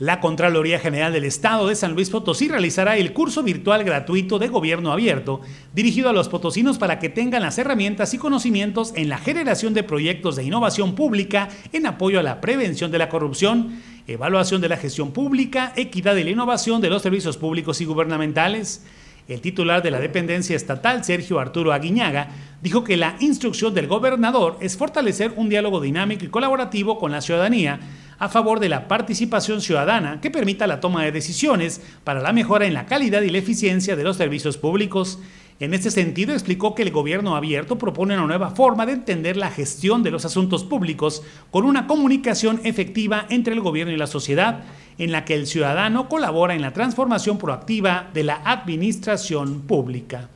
La Contraloría General del Estado de San Luis Potosí realizará el curso virtual gratuito de gobierno abierto dirigido a los potosinos para que tengan las herramientas y conocimientos en la generación de proyectos de innovación pública en apoyo a la prevención de la corrupción, evaluación de la gestión pública, equidad y la innovación de los servicios públicos y gubernamentales. El titular de la dependencia estatal, Sergio Arturo Aguiñaga, dijo que la instrucción del gobernador es fortalecer un diálogo dinámico y colaborativo con la ciudadanía a favor de la participación ciudadana que permita la toma de decisiones para la mejora en la calidad y la eficiencia de los servicios públicos. En este sentido, explicó que el gobierno abierto propone una nueva forma de entender la gestión de los asuntos públicos con una comunicación efectiva entre el gobierno y la sociedad, en la que el ciudadano colabora en la transformación proactiva de la administración pública.